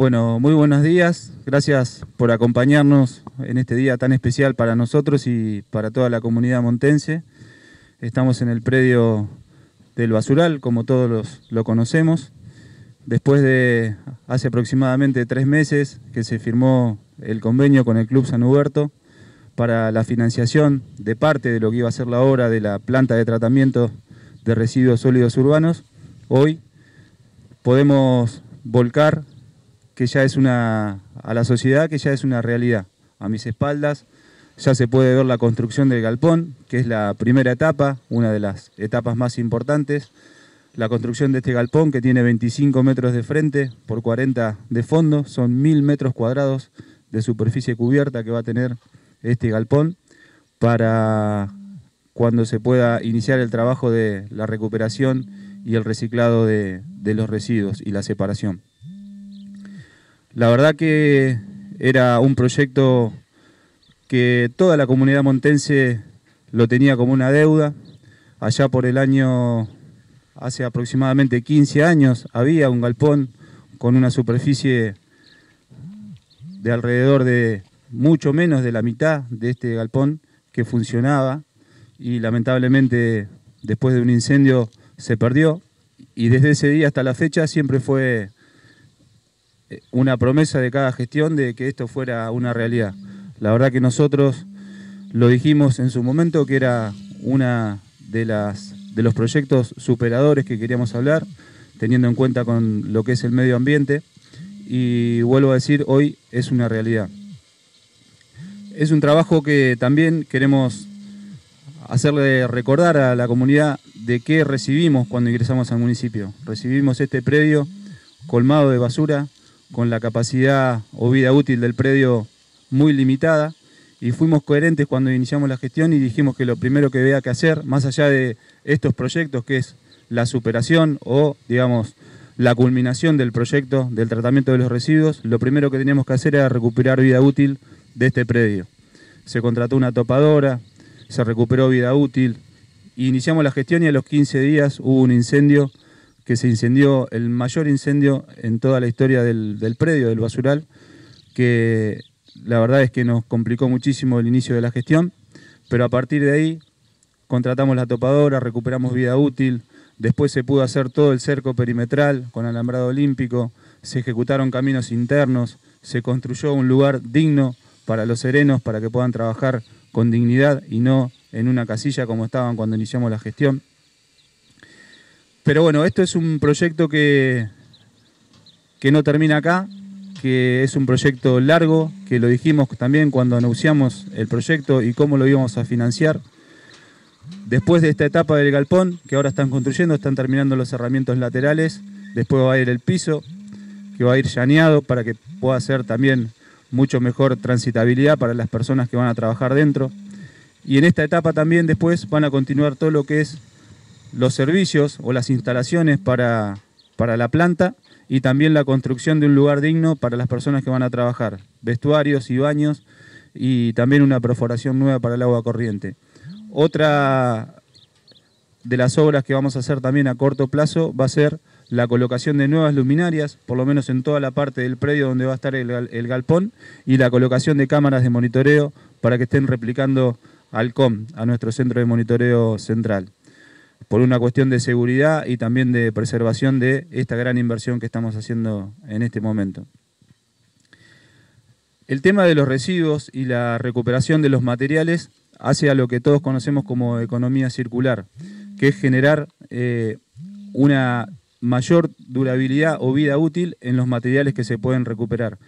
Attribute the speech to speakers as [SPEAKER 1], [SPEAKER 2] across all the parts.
[SPEAKER 1] Bueno, muy buenos días. Gracias por acompañarnos en este día tan especial para nosotros y para toda la comunidad montense. Estamos en el predio del Basural, como todos lo conocemos. Después de hace aproximadamente tres meses que se firmó el convenio con el Club San Huberto para la financiación de parte de lo que iba a ser la obra de la planta de tratamiento de residuos sólidos urbanos, hoy podemos volcar que ya es una, a la sociedad que ya es una realidad. A mis espaldas ya se puede ver la construcción del galpón, que es la primera etapa, una de las etapas más importantes. La construcción de este galpón que tiene 25 metros de frente por 40 de fondo, son 1000 metros cuadrados de superficie cubierta que va a tener este galpón para cuando se pueda iniciar el trabajo de la recuperación y el reciclado de los residuos y la separación. La verdad que era un proyecto que toda la comunidad montense lo tenía como una deuda. Allá por el año, hace aproximadamente 15 años, había un galpón con una superficie de alrededor de mucho menos de la mitad de este galpón que funcionaba y lamentablemente después de un incendio se perdió y desde ese día hasta la fecha siempre fue una promesa de cada gestión de que esto fuera una realidad. La verdad que nosotros lo dijimos en su momento que era una de de los proyectos superadores que queríamos hablar, teniendo en cuenta con lo que es el medio ambiente y vuelvo a decir, hoy es una realidad. Es un trabajo que también queremos hacerle recordar a la comunidad de qué recibimos cuando ingresamos al municipio. Recibimos este predio colmado de basura, con la capacidad o vida útil del predio muy limitada y fuimos coherentes cuando iniciamos la gestión y dijimos que lo primero que había que hacer, más allá de estos proyectos, que es la superación o, digamos, la culminación del proyecto del tratamiento de los residuos, lo primero que teníamos que hacer era recuperar vida útil de este predio. Se contrató una topadora, se recuperó vida útil, iniciamos la gestión y a los 15 días hubo un incendio que se incendió el mayor incendio en toda la historia del, predio del basural, que la verdad es que nos complicó muchísimo el inicio de la gestión, pero a partir de ahí contratamos la topadora, recuperamos vida útil, después se pudo hacer todo el cerco perimetral con alambrado olímpico, se ejecutaron caminos internos, se construyó un lugar digno para los serenos, para que puedan trabajar con dignidad y no en una casilla como estaban cuando iniciamos la gestión. Pero bueno, esto es un proyecto que, que no termina acá, que es un proyecto largo, que lo dijimos también cuando anunciamos el proyecto y cómo lo íbamos a financiar. Después de esta etapa del galpón, que ahora están construyendo, están terminando los cerramientos laterales, después va a ir el piso, que va a ir llaneado para que pueda ser también mucho mejor transitabilidad para las personas que van a trabajar dentro. Y en esta etapa también después van a continuar todo lo que es los servicios o las instalaciones para, la planta y también la construcción de un lugar digno para las personas que van a trabajar, vestuarios y baños y también una perforación nueva para el agua corriente. Otra de las obras que vamos a hacer también a corto plazo va a ser la colocación de nuevas luminarias, por lo menos en toda la parte del predio donde va a estar el galpón, y la colocación de cámaras de monitoreo para que estén replicando al COM, a nuestro centro de monitoreo central por una cuestión de seguridad y también de preservación de esta gran inversión que estamos haciendo en este momento. El tema de los residuos y la recuperación de los materiales hace a lo que todos conocemos como economía circular, que es generar eh, una mayor durabilidad o vida útil en los materiales que se pueden recuperar.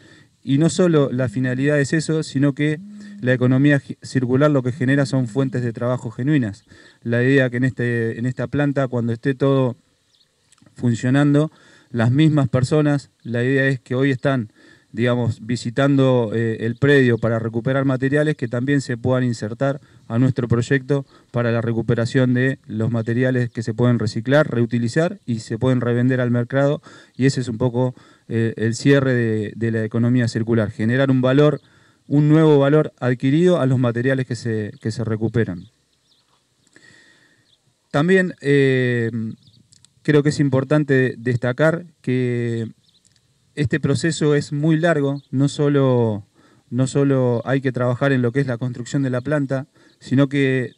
[SPEAKER 1] Y no solo la finalidad es eso, sino que la economía circular lo que genera son fuentes de trabajo genuinas. La idea que en, este, en esta planta, cuando esté todo funcionando, las mismas personas, la idea es que hoy están, digamos, visitando eh, el predio para recuperar materiales que también se puedan insertar a nuestro proyecto para la recuperación de los materiales que se pueden reciclar, reutilizar y se pueden revender al mercado. Y ese es un poco eh, el cierre de la economía circular, generar un valor un nuevo valor adquirido a los materiales que se, que se recuperan. También eh, creo que es importante destacar que este proceso es muy largo, no solo, no solo hay que trabajar en lo que es la construcción de la planta, sino que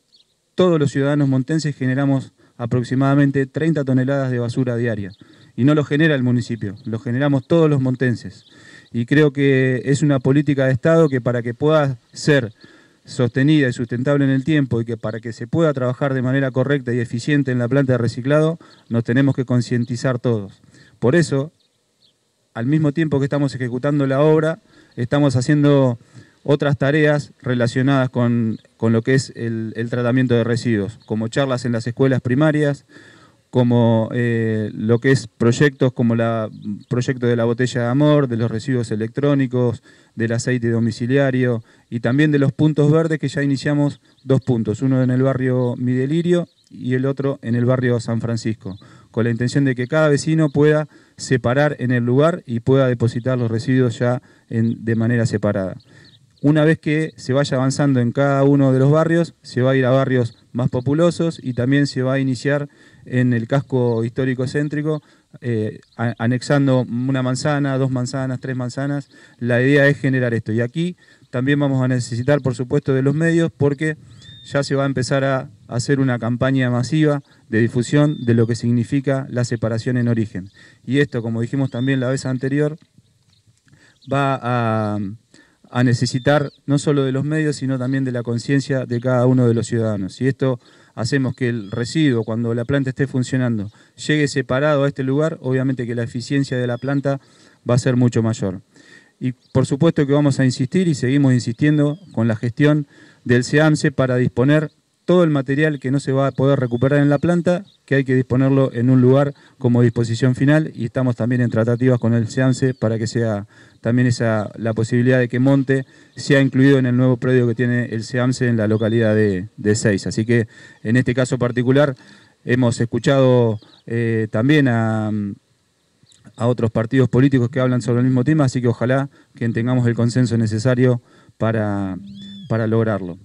[SPEAKER 1] todos los ciudadanos montenses generamos aproximadamente 30 toneladas de basura diaria. Y no lo genera el municipio, lo generamos todos los montenses y creo que es una política de Estado que para que pueda ser sostenida y sustentable en el tiempo y que para que se pueda trabajar de manera correcta y eficiente en la planta de reciclado, nos tenemos que concientizar todos. Por eso, al mismo tiempo que estamos ejecutando la obra, estamos haciendo otras tareas relacionadas con, lo que es el, el tratamiento de residuos, como charlas en las escuelas primarias, como eh, lo que es proyectos como el proyecto de la botella de amor, de los residuos electrónicos, del aceite domiciliario y también de los puntos verdes que ya iniciamos dos puntos, uno en el barrio Midelirio y el otro en el barrio San Francisco, con la intención de que cada vecino pueda separar en el lugar y pueda depositar los residuos ya de manera separada. Una vez que se vaya avanzando en cada uno de los barrios, se va a ir a barrios más populosos y también se va a iniciar en el casco histórico céntrico, eh, anexando una manzana, dos manzanas, tres manzanas. La idea es generar esto. Y aquí también vamos a necesitar, por supuesto, de los medios porque ya se va a empezar a hacer una campaña masiva de difusión de lo que significa la separación en origen. Y esto, como dijimos también la vez anterior, va a, a necesitar no solo de los medios, sino también de la conciencia de cada uno de los ciudadanos. Y esto hacemos que el residuo, cuando la planta esté funcionando, llegue separado a este lugar, obviamente que la eficiencia de la planta va a ser mucho mayor. Y por supuesto que vamos a insistir y seguimos insistiendo con la gestión del SEAMSE para disponer todo el material que no se va a poder recuperar en la planta, que hay que disponerlo en un lugar como disposición final y estamos también en tratativas con el SEAMSE para que sea también esa la posibilidad de que Monte sea incluido en el nuevo predio que tiene el SEAMSE en la localidad de, de Seis. Así que en este caso particular hemos escuchado eh, también a a otros partidos políticos que hablan sobre el mismo tema, así que ojalá que tengamos el consenso necesario para, para lograrlo.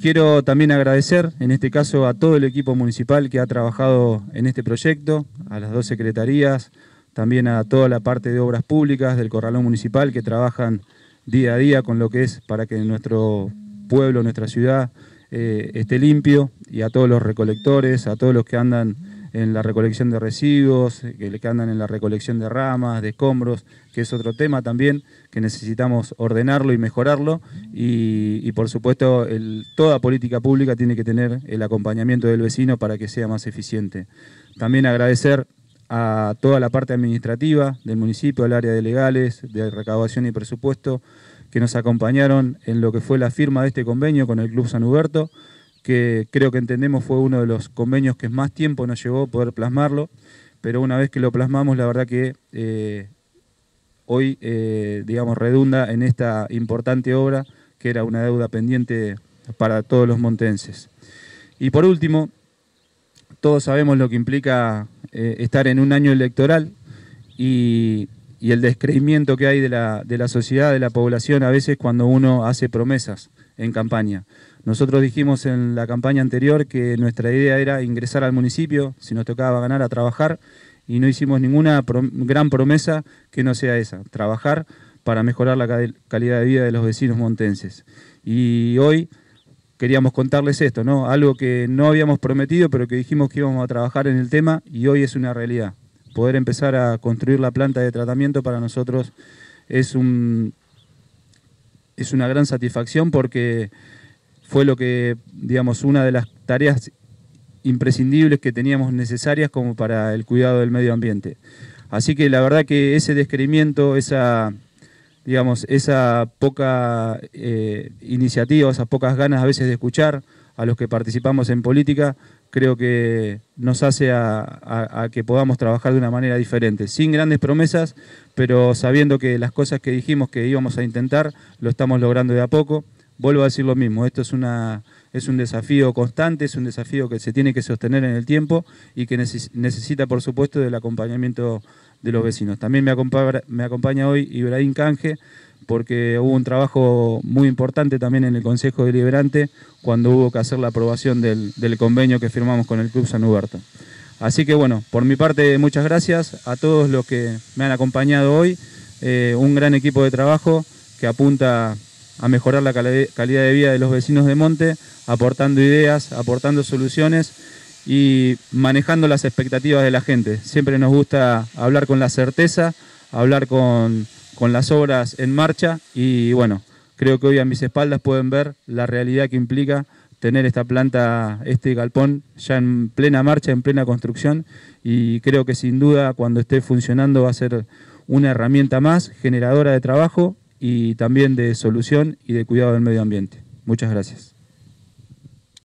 [SPEAKER 1] Quiero también agradecer, en este caso, a todo el equipo municipal que ha trabajado en este proyecto, a las dos secretarías, también a toda la parte de obras públicas del Corralón Municipal que trabajan día a día con lo que es para que nuestro pueblo, nuestra ciudad eh, esté limpio y a todos los recolectores, a todos los que andan en la recolección de residuos, que, andan en la recolección de ramas, de escombros, que es otro tema también que necesitamos ordenarlo y mejorarlo. Y, por supuesto, toda política pública tiene que tener el acompañamiento del vecino para que sea más eficiente. También agradecer a toda la parte administrativa del municipio, al área de legales, de recaudación y presupuesto, que nos acompañaron en lo que fue la firma de este convenio con el Club San Huberto que creo que entendemos fue uno de los convenios que más tiempo nos llevó poder plasmarlo, pero una vez que lo plasmamos, la verdad que eh, hoy, eh, digamos, redunda en esta importante obra que era una deuda pendiente para todos los montenses. Y por último, todos sabemos lo que implica eh, estar en un año electoral y, y el descreimiento que hay de la, de la sociedad, de la población, a veces cuando uno hace promesas en campaña. Nosotros dijimos en la campaña anterior que nuestra idea era ingresar al municipio, si nos tocaba ganar, a trabajar, y no hicimos ninguna gran promesa que no sea esa, trabajar para mejorar la calidad de vida de los vecinos montenses. Y hoy queríamos contarles esto, ¿no? Algo que no habíamos prometido, pero que dijimos que íbamos a trabajar en el tema y hoy es una realidad. Poder empezar a construir la planta de tratamiento para nosotros es un es una gran satisfacción porque fue lo que, digamos, una de las tareas imprescindibles que teníamos necesarias como para el cuidado del medio ambiente. Así que la verdad que ese descreimiento, esa, digamos, esa poca eh, iniciativa, esas pocas ganas a veces de escuchar a los que participamos en política, creo que nos hace a, que podamos trabajar de una manera diferente, sin grandes promesas, pero sabiendo que las cosas que dijimos que íbamos a intentar, lo estamos logrando de a poco vuelvo a decir lo mismo, esto es, una, es un desafío constante, es un desafío que se tiene que sostener en el tiempo y que necesita, por supuesto, del acompañamiento de los vecinos. También me acompaña, hoy Ibrahim Canje, porque hubo un trabajo muy importante también en el Consejo Deliberante cuando hubo que hacer la aprobación del, convenio que firmamos con el Club San Huberto. Así que bueno, por mi parte muchas gracias a todos los que me han acompañado hoy, eh, un gran equipo de trabajo que apunta a mejorar la calidad de vida de los vecinos de Monte, aportando ideas, aportando soluciones y manejando las expectativas de la gente. Siempre nos gusta hablar con la certeza, hablar con, las obras en marcha y bueno, creo que hoy a mis espaldas pueden ver la realidad que implica tener esta planta, este galpón ya en plena marcha, en plena construcción y creo que sin duda cuando esté funcionando va a ser una herramienta más generadora de trabajo y también de solución y de cuidado del medio ambiente. Muchas gracias.